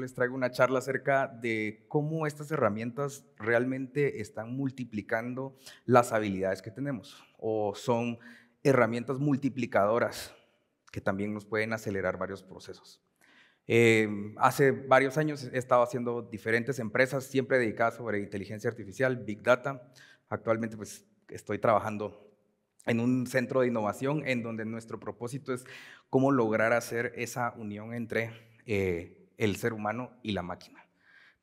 les traigo una charla acerca de cómo estas herramientas realmente están multiplicando las habilidades que tenemos o son herramientas multiplicadoras que también nos pueden acelerar varios procesos. Em, hace varios años he estado haciendo diferentes empresas, siempre dedicadas sobre inteligencia artificial, Big Data. Actualmente pues estoy trabajando en un centro de innovación en donde nuestro propósito es cómo lograr hacer esa unión entre eh, el ser humano y la máquina.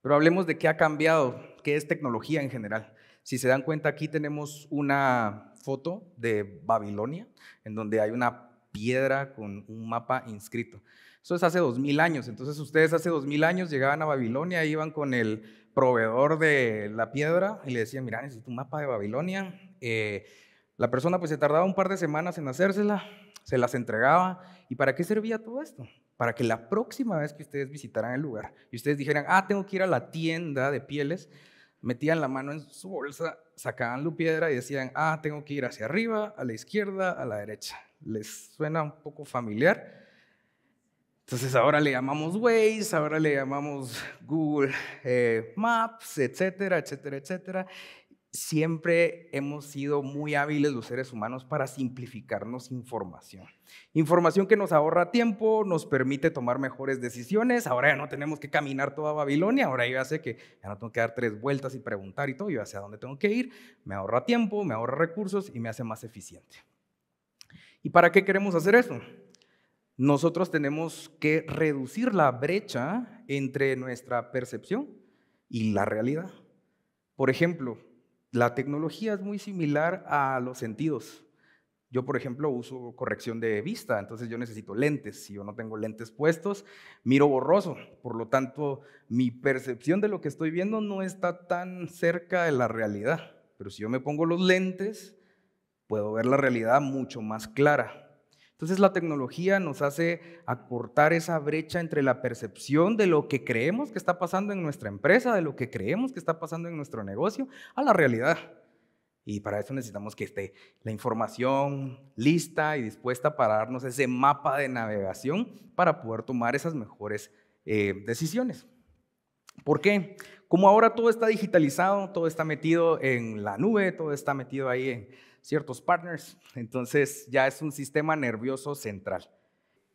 Pero hablemos de qué ha cambiado, qué es tecnología en general. Si se dan cuenta, aquí tenemos una foto de Babilonia, en donde hay una piedra con un mapa inscrito. Eso es hace dos mil años. Entonces ustedes hace dos mil años llegaban a Babilonia, iban con el proveedor de la piedra y le decían, mira, necesito un mapa de Babilonia. Eh, la persona pues se tardaba un par de semanas en hacérsela, se las entregaba. ¿Y para qué servía todo esto? Para que la próxima vez que ustedes visitaran el lugar y ustedes dijeran, ah, tengo que ir a la tienda de pieles, metían la mano en su bolsa, sacaban la piedra y decían, ah, tengo que ir hacia arriba, a la izquierda, a la derecha. ¿Les suena un poco familiar? Entonces ahora le llamamos Waze, ahora le llamamos Google eh, Maps, etcétera, etcétera, etcétera siempre hemos sido muy hábiles los seres humanos para simplificarnos información. Información que nos ahorra tiempo, nos permite tomar mejores decisiones. Ahora ya no tenemos que caminar toda Babilonia, ahora ya sé que ya no tengo que dar tres vueltas y preguntar y todo, yo ya sé a dónde tengo que ir. Me ahorra tiempo, me ahorra recursos y me hace más eficiente. ¿Y para qué queremos hacer eso? Nosotros tenemos que reducir la brecha entre nuestra percepción y la realidad. Por ejemplo, la tecnología es muy similar a los sentidos. Yo, por ejemplo, uso corrección de vista, entonces yo necesito lentes. Si yo no tengo lentes puestos, miro borroso. Por lo tanto, mi percepción de lo que estoy viendo no está tan cerca de la realidad. Pero si yo me pongo los lentes, puedo ver la realidad mucho más clara. Entonces la tecnología nos hace acortar esa brecha entre la percepción de lo que creemos que está pasando en nuestra empresa, de lo que creemos que está pasando en nuestro negocio, a la realidad. Y para eso necesitamos que esté la información lista y dispuesta para darnos ese mapa de navegación para poder tomar esas mejores eh, decisiones. ¿Por qué? Como ahora todo está digitalizado, todo está metido en la nube, todo está metido ahí en ciertos partners. Entonces ya es un sistema nervioso central.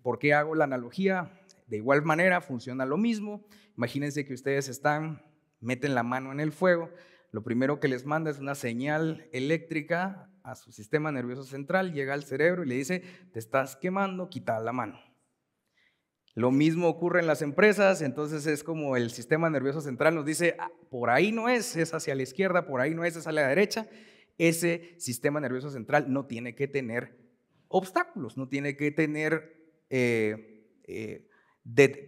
¿Por qué hago la analogía? De igual manera funciona lo mismo. Imagínense que ustedes están, meten la mano en el fuego, lo primero que les manda es una señal eléctrica a su sistema nervioso central, llega al cerebro y le dice, te estás quemando, quita la mano. Lo mismo ocurre en las empresas, entonces es como el sistema nervioso central nos dice, ah, por ahí no es, es hacia la izquierda, por ahí no es, es a la derecha, ese sistema nervioso central no tiene que tener obstáculos, no tiene que tener eh, eh,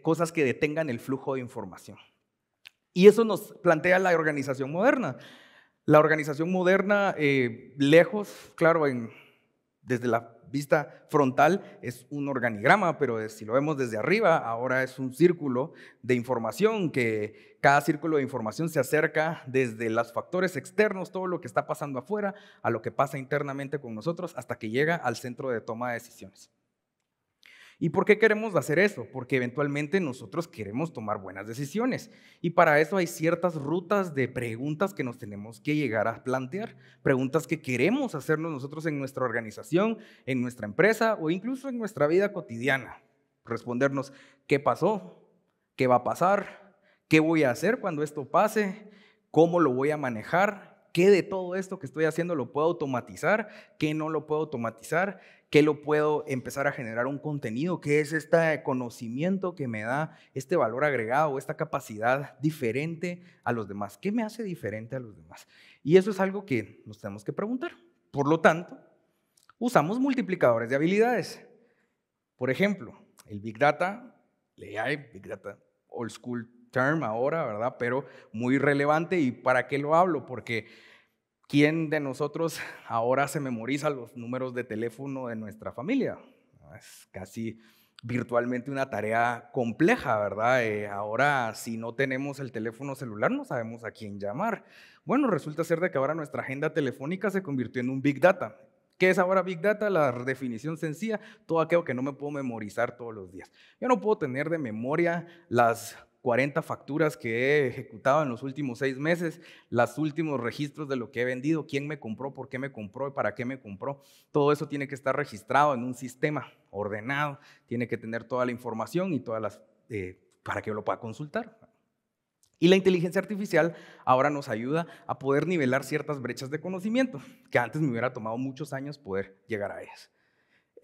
cosas que detengan el flujo de información. Y eso nos plantea la organización moderna. La organización moderna, eh, lejos, claro, desde la vista frontal es un organigrama, pero si lo vemos desde arriba, ahora es un círculo de información que cada círculo de información se acerca desde los factores externos, todo lo que está pasando afuera, a lo que pasa internamente con nosotros, hasta que llega al centro de toma de decisiones. ¿Y por qué queremos hacer eso? Porque eventualmente nosotros queremos tomar buenas decisiones. Y para eso hay ciertas rutas de preguntas que nos tenemos que llegar a plantear. Preguntas que queremos hacernos nosotros en nuestra organización, en nuestra empresa o incluso en nuestra vida cotidiana. Respondernos, ¿qué pasó? ¿Qué va a pasar? ¿Qué voy a hacer cuando esto pase? ¿Cómo lo voy a manejar? ¿Qué de todo esto que estoy haciendo lo puedo automatizar? ¿Qué no lo puedo automatizar? ¿Qué lo puedo empezar a generar un contenido? ¿Qué es este conocimiento que me da este valor agregado, esta capacidad diferente a los demás? ¿Qué me hace diferente a los demás? Y eso es algo que nos tenemos que preguntar. Por lo tanto, usamos multiplicadores de habilidades. Por ejemplo, el Big Data, el AI, Big Data, Old School term ahora, ¿verdad? Pero muy relevante. ¿Y para qué lo hablo? Porque ¿quién de nosotros ahora se memoriza los números de teléfono de nuestra familia? Es casi virtualmente una tarea compleja, ¿verdad? Eh, ahora, si no tenemos el teléfono celular, no sabemos a quién llamar. Bueno, resulta ser de que ahora nuestra agenda telefónica se convirtió en un Big Data. ¿Qué es ahora Big Data? La definición sencilla, todo aquello que no me puedo memorizar todos los días. Yo no puedo tener de memoria las 40 facturas que he ejecutado en los últimos seis meses, los últimos registros de lo que he vendido, quién me compró, por qué me compró y para qué me compró. Todo eso tiene que estar registrado en un sistema ordenado, tiene que tener toda la información y todas las, eh, para que yo lo pueda consultar. Y la inteligencia artificial ahora nos ayuda a poder nivelar ciertas brechas de conocimiento, que antes me hubiera tomado muchos años poder llegar a ellas.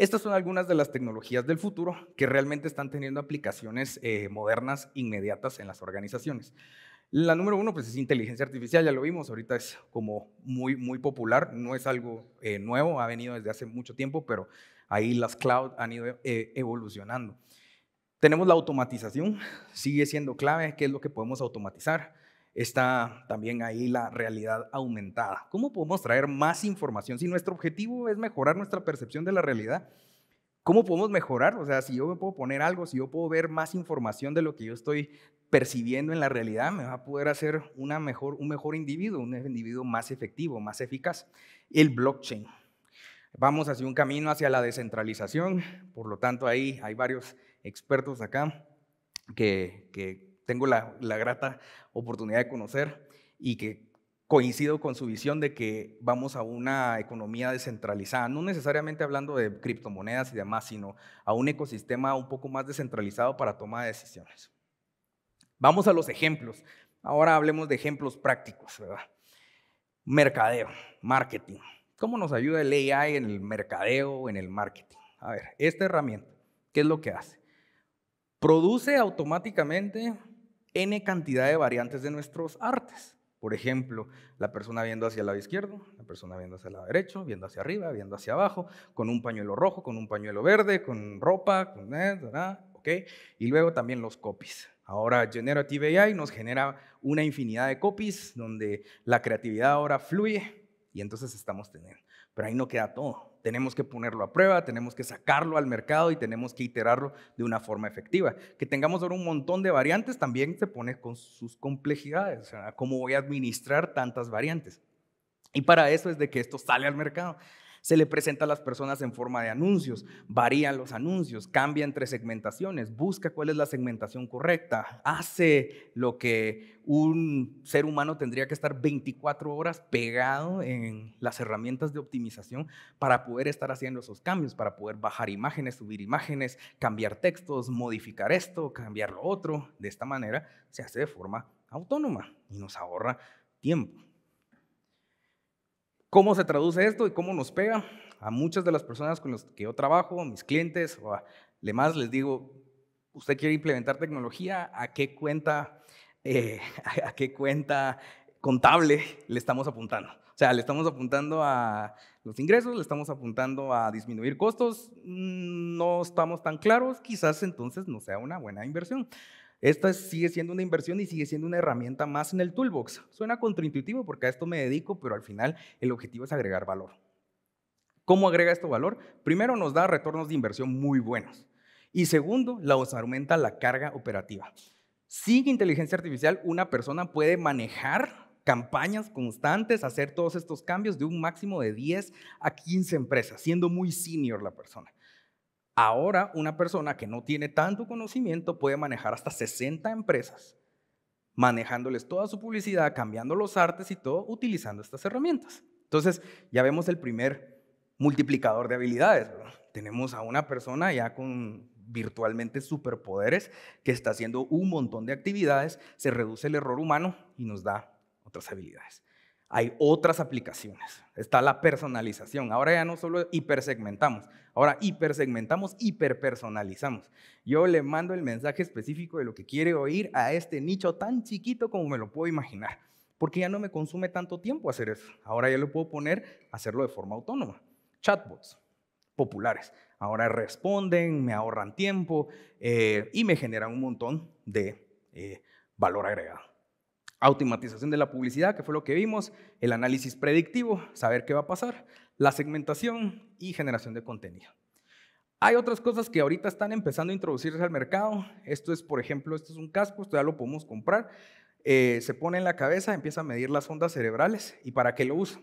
Estas son algunas de las tecnologías del futuro que realmente están teniendo aplicaciones eh, modernas inmediatas en las organizaciones. La número uno pues, es inteligencia artificial, ya lo vimos, ahorita es como muy, muy popular, no es algo eh, nuevo, ha venido desde hace mucho tiempo, pero ahí las cloud han ido eh, evolucionando. Tenemos la automatización, sigue siendo clave, qué es lo que podemos automatizar está también ahí la realidad aumentada. ¿Cómo podemos traer más información? Si nuestro objetivo es mejorar nuestra percepción de la realidad, ¿cómo podemos mejorar? O sea, si yo me puedo poner algo, si yo puedo ver más información de lo que yo estoy percibiendo en la realidad, me va a poder hacer una mejor, un mejor individuo, un individuo más efectivo, más eficaz. El blockchain. Vamos hacia un camino hacia la descentralización, por lo tanto ahí hay varios expertos acá que, que tengo la, grata oportunidad de conocer y que coincido con su visión de que vamos a una economía descentralizada, no necesariamente hablando de criptomonedas y demás, sino a un ecosistema un poco más descentralizado para toma de decisiones. Vamos a los ejemplos. Ahora hablemos de ejemplos prácticos, ¿verdad? Mercadeo, marketing. ¿Cómo nos ayuda el AI en el mercadeo, en el marketing? A ver, esta herramienta, ¿qué es lo que hace? Produce automáticamente N cantidad de variantes de nuestros artes. Por ejemplo, la persona viendo hacia el lado izquierdo, la persona viendo hacia el lado derecho, viendo hacia arriba, viendo hacia abajo, con un pañuelo rojo, con un pañuelo verde, con ropa, con... Eh, ¿ok? Y luego también los copies. Ahora Generative AI nos genera una infinidad de copies donde la creatividad ahora fluye y entonces estamos teniendo. Pero ahí no queda todo tenemos que ponerlo a prueba, tenemos que sacarlo al mercado y tenemos que iterarlo de una forma efectiva. Que tengamos ahora un montón de variantes también se pone con sus complejidades, cómo voy a administrar tantas variantes. Y para eso es de que esto sale al mercado. Se le presenta a las personas en forma de anuncios, varían los anuncios, cambia entre segmentaciones, busca cuál es la segmentación correcta, hace lo que un ser humano tendría que estar 24 horas pegado en las herramientas de optimización para poder estar haciendo esos cambios, para poder bajar imágenes, subir imágenes, cambiar textos, modificar esto, cambiar lo otro. De esta manera se hace de forma autónoma y nos ahorra tiempo. ¿Cómo se traduce esto y cómo nos pega? A muchas de las personas con las que yo trabajo, mis clientes o a demás, les digo, usted quiere implementar tecnología, ¿a qué cuenta, eh, a qué cuenta contable le estamos apuntando? O sea, le estamos apuntando a los ingresos, le estamos apuntando a disminuir costos, mm, no estamos tan claros, quizás entonces no sea una buena inversión. Esta sigue siendo una inversión y sigue siendo una herramienta más en el toolbox. Suena contraintuitivo porque a esto me dedico, pero al final el objetivo es agregar valor. ¿Cómo agrega esto valor? Primero, nos da retornos de inversión muy buenos. Y segundo, la aumenta la carga operativa. Sin inteligencia artificial, una persona puede manejar campañas constantes, hacer todos estos cambios de un máximo de 10 a 15 empresas, siendo muy senior la persona. Ahora una persona que no tiene tanto conocimiento puede manejar hasta 60 empresas, manejándoles toda su publicidad, cambiando los artes y todo, utilizando estas herramientas. Entonces, ya vemos el primer multiplicador de habilidades. Tenemos a una persona ya con virtualmente superpoderes que está haciendo un montón de actividades, se reduce el error humano y nos da otras habilidades hay otras aplicaciones. Está la personalización. Ahora ya no solo hipersegmentamos, ahora hipersegmentamos, hiperpersonalizamos. Yo le mando el mensaje específico de lo que quiere oír a este nicho tan chiquito como me lo puedo imaginar, porque ya no me consume tanto tiempo hacer eso. Ahora ya lo puedo poner, hacerlo de forma autónoma. Chatbots populares. Ahora responden, me ahorran tiempo eh, y me generan un montón de eh, valor agregado. Automatización de la publicidad, que fue lo que vimos, el análisis predictivo, saber qué va a pasar, la segmentación y generación de contenido. Hay otras cosas que ahorita están empezando a introducirse al mercado. Esto es, por ejemplo, esto es un casco, esto ya lo podemos comprar. Eh, se pone en la cabeza, empieza a medir las ondas cerebrales y para qué lo usa.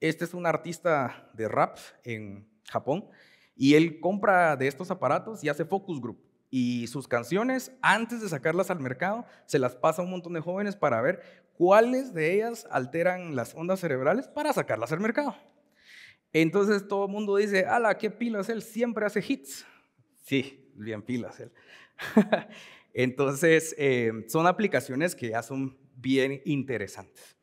Este es un artista de rap en Japón y él compra de estos aparatos y hace focus group y sus canciones, antes de sacarlas al mercado, se las pasa a un montón de jóvenes para ver cuáles de ellas alteran las ondas cerebrales para sacarlas al mercado. Entonces todo el mundo dice, ala, qué pilas él, siempre hace hits. Sí, bien pilas él. Entonces eh, son aplicaciones que ya son bien interesantes.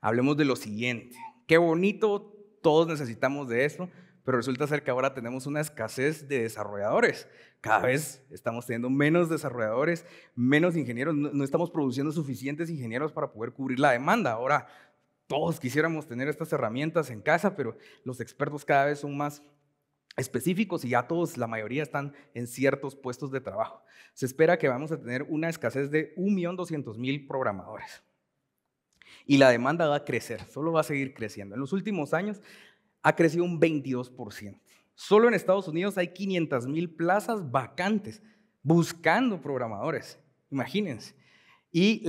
Hablemos de lo siguiente. Qué bonito, todos necesitamos de esto, pero resulta ser que ahora tenemos una escasez de desarrolladores. Cada vez estamos teniendo menos desarrolladores, menos ingenieros, no, estamos produciendo suficientes ingenieros para poder cubrir la demanda. Ahora, todos quisiéramos tener estas herramientas en casa, pero los expertos cada vez son más específicos y ya todos, la mayoría están en ciertos puestos de trabajo. Se espera que vamos a tener una escasez de 1.200.000 programadores. Y la demanda va a crecer, solo va a seguir creciendo. En los últimos años ha crecido un 22%. Solo en Estados Unidos hay 500 mil plazas vacantes buscando programadores. Imagínense. Y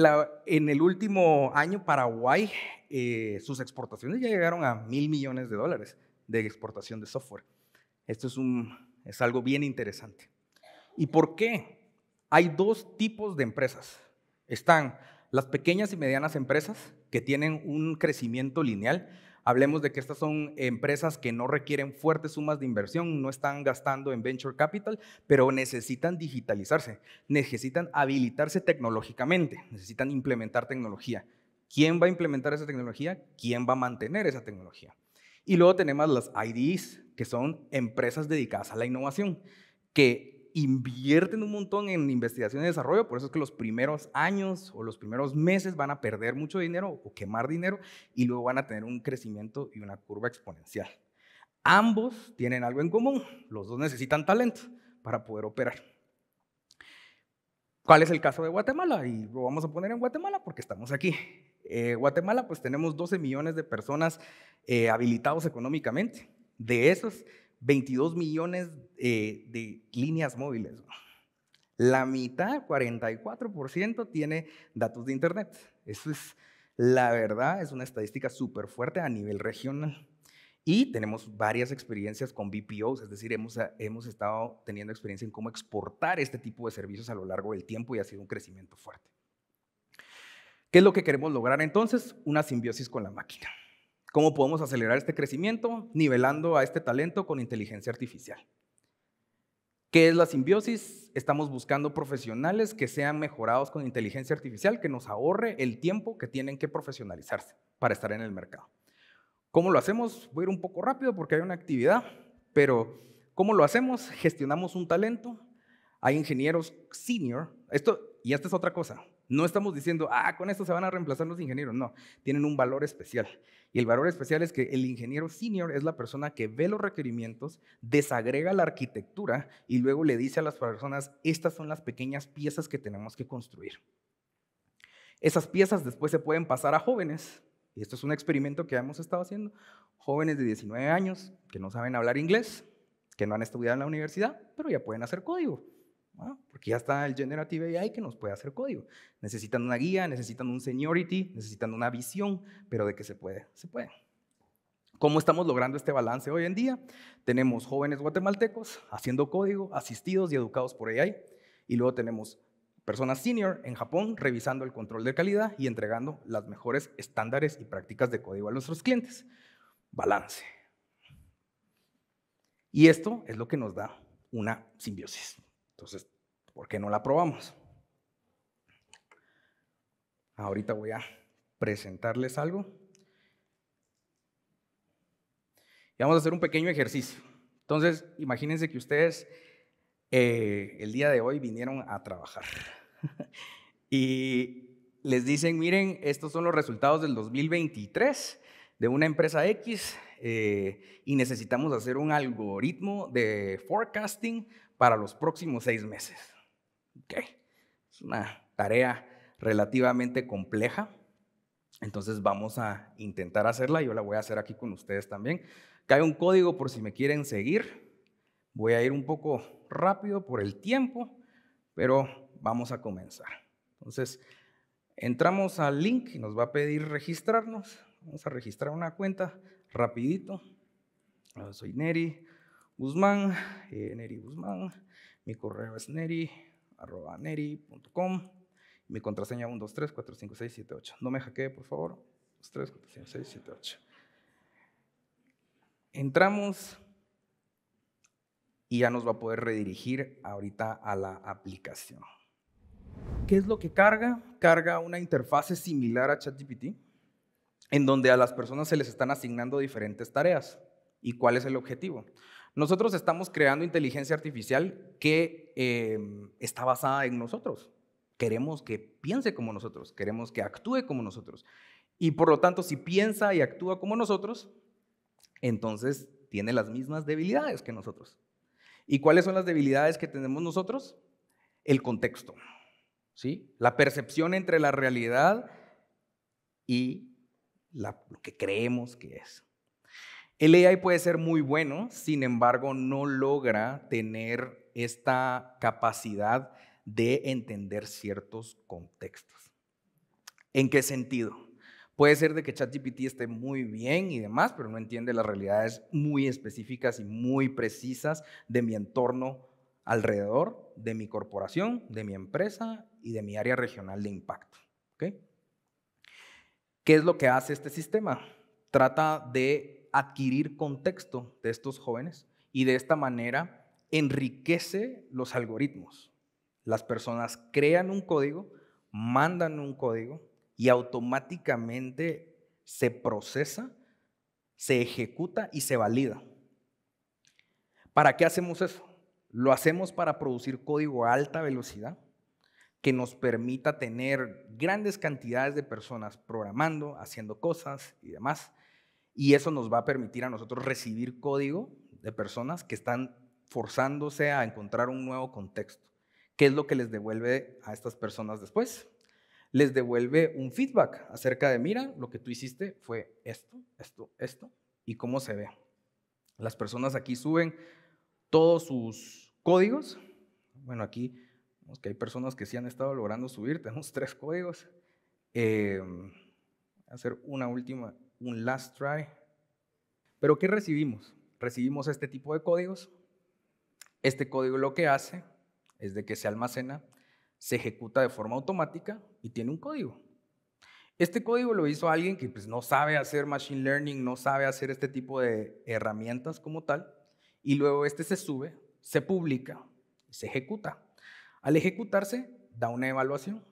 en el último año, Paraguay, eh, sus exportaciones ya llegaron a mil millones de dólares de exportación de software. Esto es algo bien interesante. ¿Y por qué? Hay dos tipos de empresas. Están las pequeñas y medianas empresas que tienen un crecimiento lineal Hablemos de que estas son empresas que no requieren fuertes sumas de inversión, no están gastando en venture capital, pero necesitan digitalizarse, necesitan habilitarse tecnológicamente, necesitan implementar tecnología. ¿Quién va a implementar esa tecnología? ¿Quién va a mantener esa tecnología? Y luego tenemos las IDs, que son empresas dedicadas a la innovación, que invierten un montón en investigación y desarrollo, por eso es que los primeros años o los primeros meses van a perder mucho dinero o quemar dinero y luego van a tener un crecimiento y una curva exponencial. Ambos tienen algo en común, los dos necesitan talento para poder operar. ¿Cuál es el caso de Guatemala? Y lo vamos a poner en Guatemala porque estamos aquí. Eh, Guatemala, pues tenemos 12 millones de personas eh, habilitados económicamente. De esos, 22 millones eh, de líneas móviles. La mitad, 44%, tiene datos de Internet. Eso es, la verdad, es una estadística súper fuerte a nivel regional. Y tenemos varias experiencias con BPOs, es decir, hemos, hemos estado teniendo experiencia en cómo exportar este tipo de servicios a lo largo del tiempo y ha sido un crecimiento fuerte. ¿Qué es lo que queremos lograr entonces? Una simbiosis con la máquina. ¿Cómo podemos acelerar este crecimiento? Nivelando a este talento con inteligencia artificial. ¿Qué es la simbiosis? Estamos buscando profesionales que sean mejorados con inteligencia artificial, que nos ahorre el tiempo que tienen que profesionalizarse para estar en el mercado. ¿Cómo lo hacemos? Voy a ir un poco rápido porque hay una actividad, pero ¿cómo lo hacemos? Gestionamos un talento. Hay ingenieros senior. Esto, y esta es otra cosa. No estamos diciendo, ah, con esto se van a reemplazar los ingenieros. No, tienen un valor especial. Y el valor especial es que el ingeniero senior es la persona que ve los requerimientos, desagrega la arquitectura y luego le dice a las personas, estas son las pequeñas piezas que tenemos que construir. Esas piezas después se pueden pasar a jóvenes. Y esto es un experimento que hemos estado haciendo. Jóvenes de 19 años que no saben hablar inglés, que no han estudiado en la universidad, pero ya pueden hacer código. Porque ya está el Generative AI que nos puede hacer código. Necesitan una guía, necesitan un seniority, necesitan una visión, pero de que se puede, se puede. ¿Cómo estamos logrando este balance hoy en día? Tenemos jóvenes guatemaltecos haciendo código, asistidos y educados por AI, y luego tenemos personas senior en Japón revisando el control de calidad y entregando las mejores estándares y prácticas de código a nuestros clientes. Balance. Y esto es lo que nos da una simbiosis. Entonces, ¿por qué no la probamos? Ahorita voy a presentarles algo. Y vamos a hacer un pequeño ejercicio. Entonces, imagínense que ustedes eh, el día de hoy vinieron a trabajar. y les dicen, miren, estos son los resultados del 2023 de una empresa X eh, y necesitamos hacer un algoritmo de forecasting para los próximos seis meses. Okay. Es una tarea relativamente compleja, entonces vamos a intentar hacerla, yo la voy a hacer aquí con ustedes también. Cae un código por si me quieren seguir, voy a ir un poco rápido por el tiempo, pero vamos a comenzar. Entonces, entramos al link y nos va a pedir registrarnos, vamos a registrar una cuenta rapidito. soy Neri, Guzmán, eh, Neri Guzmán. Mi correo es neri, arroba neri.com. Mi contraseña 12345678. No me hackee, por favor. 12345678. Entramos y ya nos va a poder redirigir ahorita a la aplicación. ¿Qué es lo que carga? Carga una interfase similar a ChatGPT, en donde a las personas se les están asignando diferentes tareas. ¿Y cuál es el objetivo? Nosotros estamos creando inteligencia artificial que eh, está basada en nosotros. Queremos que piense como nosotros, queremos que actúe como nosotros. Y por lo tanto, si piensa y actúa como nosotros, entonces tiene las mismas debilidades que nosotros. ¿Y cuáles son las debilidades que tenemos nosotros? El contexto, ¿sí? La percepción entre la realidad y lo que creemos que es. El AI puede ser muy bueno, sin embargo, no logra tener esta capacidad de entender ciertos contextos. ¿En qué sentido? Puede ser de que ChatGPT esté muy bien y demás, pero no entiende las realidades muy específicas y muy precisas de mi entorno alrededor, de mi corporación, de mi empresa y de mi área regional de impacto. ¿Qué es lo que hace este sistema? Trata de adquirir contexto de estos jóvenes y de esta manera enriquece los algoritmos. Las personas crean un código, mandan un código y automáticamente se procesa, se ejecuta y se valida. ¿Para qué hacemos eso? Lo hacemos para producir código a alta velocidad que nos permita tener grandes cantidades de personas programando, haciendo cosas y demás, y eso nos va a permitir a nosotros recibir código de personas que están forzándose a encontrar un nuevo contexto. ¿Qué es lo que les devuelve a estas personas después? Les devuelve un feedback acerca de, mira, lo que tú hiciste fue esto, esto, esto, y cómo se ve. Las personas aquí suben todos sus códigos. Bueno, aquí vemos que hay personas que sí han estado logrando subir, tenemos tres códigos. Em, hacer una última un last try. Pero ¿qué recibimos? Recibimos este tipo de códigos. Este código lo que hace es de que se almacena, se ejecuta de forma automática y tiene un código. Este código lo hizo alguien que pues, no sabe hacer machine learning, no sabe hacer este tipo de herramientas como tal, y luego este se sube, se publica, se ejecuta. Al ejecutarse, da una evaluación,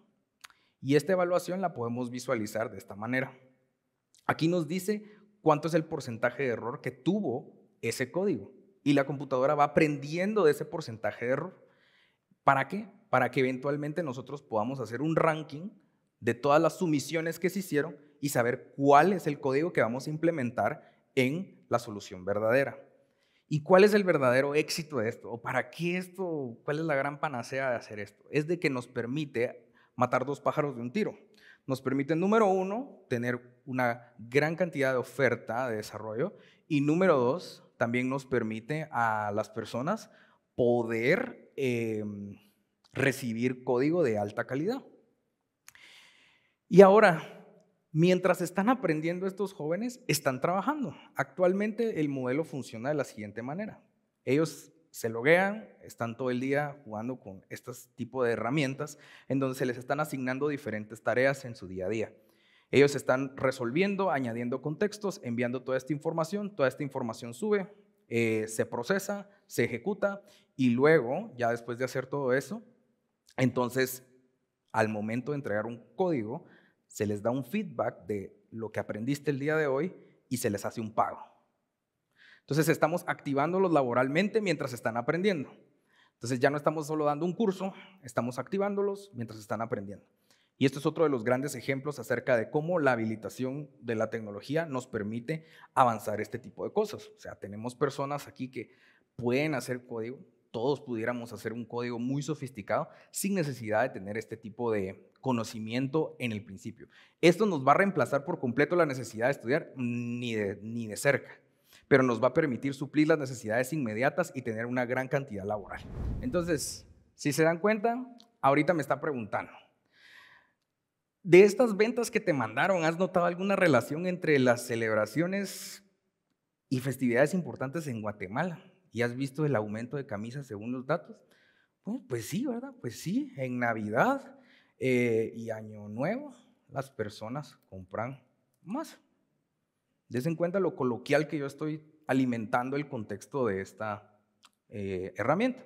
y esta evaluación la podemos visualizar de esta manera. Aquí nos dice cuánto es el porcentaje de error que tuvo ese código. Y la computadora va aprendiendo de ese porcentaje de error. ¿Para qué? Para que eventualmente nosotros podamos hacer un ranking de todas las sumisiones que se hicieron y saber cuál es el código que vamos a implementar en la solución verdadera. ¿Y cuál es el verdadero éxito de esto? ¿O para qué esto? ¿Cuál es la gran panacea de hacer esto? Es de que nos permite matar dos pájaros de un tiro nos permite, número uno, tener una gran cantidad de oferta de desarrollo y número dos, también nos permite a las personas poder em, recibir código de alta calidad. Y ahora, mientras están aprendiendo estos jóvenes, están trabajando. Actualmente el modelo funciona de la siguiente manera. Ellos se loguean, están todo el día jugando con este tipo de herramientas en donde se les están asignando diferentes tareas en su día a día. Ellos están resolviendo, añadiendo contextos, enviando toda esta información, toda esta información sube, eh, se procesa, se ejecuta y luego, ya después de hacer todo eso, entonces al momento de entregar un código, se les da un feedback de lo que aprendiste el día de hoy y se les hace un pago. Entonces estamos activándolos laboralmente mientras están aprendiendo. Entonces ya no estamos solo dando un curso, estamos activándolos mientras están aprendiendo. Y esto es otro de los grandes ejemplos acerca de cómo la habilitación de la tecnología nos permite avanzar este tipo de cosas. O sea, tenemos personas aquí que pueden hacer código, todos pudiéramos hacer un código muy sofisticado sin necesidad de tener este tipo de conocimiento en el principio. Esto nos va a reemplazar por completo la necesidad de estudiar ni de, ni de cerca pero nos va a permitir suplir las necesidades inmediatas y tener una gran cantidad laboral. Entonces, si se dan cuenta, ahorita me está preguntando, de estas ventas que te mandaron, ¿has notado alguna relación entre las celebraciones y festividades importantes en Guatemala? ¿Y has visto el aumento de camisas según los datos? Pues, sí, ¿verdad? Pues sí, en Navidad eh, y Año Nuevo las personas compran más. Des en cuenta lo coloquial que yo estoy alimentando el contexto de esta eh, herramienta.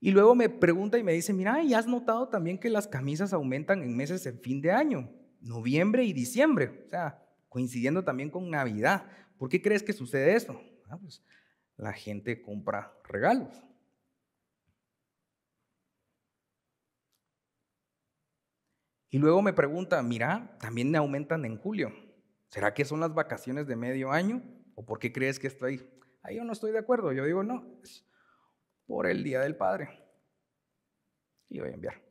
Y luego me pregunta y me dice, mira, ¿y has notado también que las camisas aumentan en meses en fin de año? Noviembre y diciembre, o sea, coincidiendo también con Navidad. ¿Por qué crees que sucede eso? Ah, pues, la gente compra regalos. Y luego me pregunta, mira, también aumentan en julio. ¿Será que son las vacaciones de medio año? ¿O por qué crees que está ahí? Ahí yo no estoy de acuerdo. Yo digo, no, es por el Día del Padre. Y voy a enviar.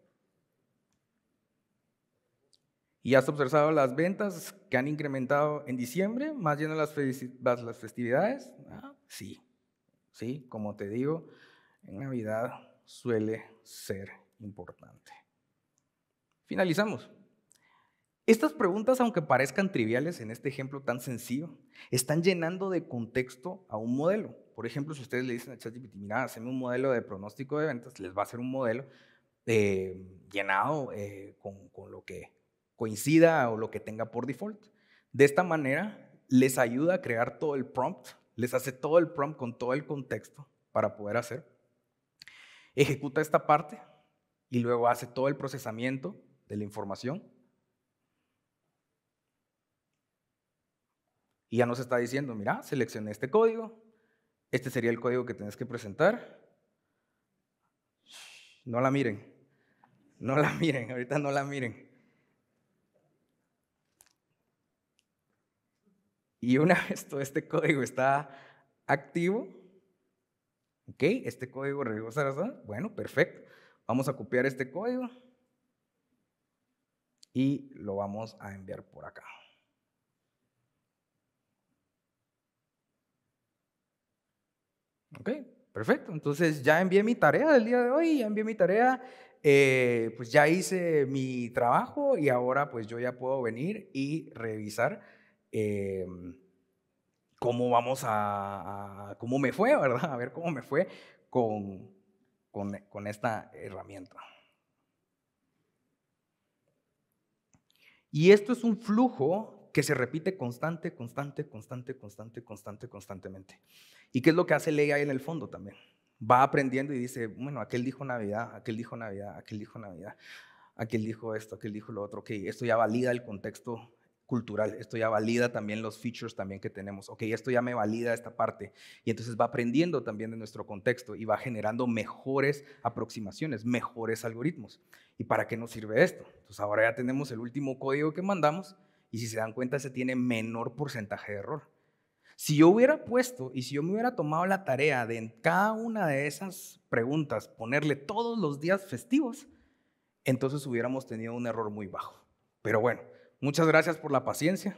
Y has observado las ventas que han incrementado en diciembre, más llenas las, festividades. Ah, sí, sí, como te digo, en Navidad suele ser importante. Finalizamos. Estas preguntas, aunque parezcan triviales en este ejemplo tan sencillo, están llenando de contexto a un modelo. Por ejemplo, si ustedes le dicen a ChatGPT, mira, hazme un modelo de pronóstico de ventas, les va a hacer un modelo eh, llenado eh, con lo que coincida o lo que tenga por default. De esta manera, les ayuda a crear todo el prompt, les hace todo el prompt con todo el contexto para poder hacer. Ejecuta esta parte y luego hace todo el procesamiento de la información Y ya nos está diciendo, mira, seleccioné este código, este sería el código que tienes que presentar. No la miren, no la miren, ahorita no la miren. Y una vez todo este código está activo, ok, este código regresa, bueno, perfecto. Vamos a copiar este código y lo vamos a enviar por acá. Ok, perfecto. Entonces ya envié mi tarea del día de hoy, ya envié mi tarea, eh, pues ya hice mi trabajo y ahora pues yo ya puedo venir y revisar em, cómo vamos a, cómo me fue, ¿verdad? A ver cómo me fue con, con esta herramienta. Y esto es un flujo que se repite constante, constante, constante, constante, constante, constantemente. ¿Y qué es lo que hace Leia ahí en el fondo también? Va aprendiendo y dice, bueno, aquel dijo Navidad, aquel dijo Navidad, aquel dijo Navidad, aquel dijo esto, aquel dijo lo otro, ok, esto ya valida el contexto cultural, esto ya valida también los features también que tenemos, ok, esto ya me valida esta parte, y entonces va aprendiendo también de nuestro contexto y va generando mejores aproximaciones, mejores algoritmos. ¿Y para qué nos sirve esto? Entonces ahora ya tenemos el último código que mandamos, y si se dan cuenta, se tiene menor porcentaje de error. Si yo hubiera puesto y si yo me hubiera tomado la tarea de en cada una de esas preguntas ponerle todos los días festivos, entonces hubiéramos tenido un error muy bajo. Pero bueno, muchas gracias por la paciencia.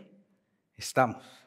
Estamos.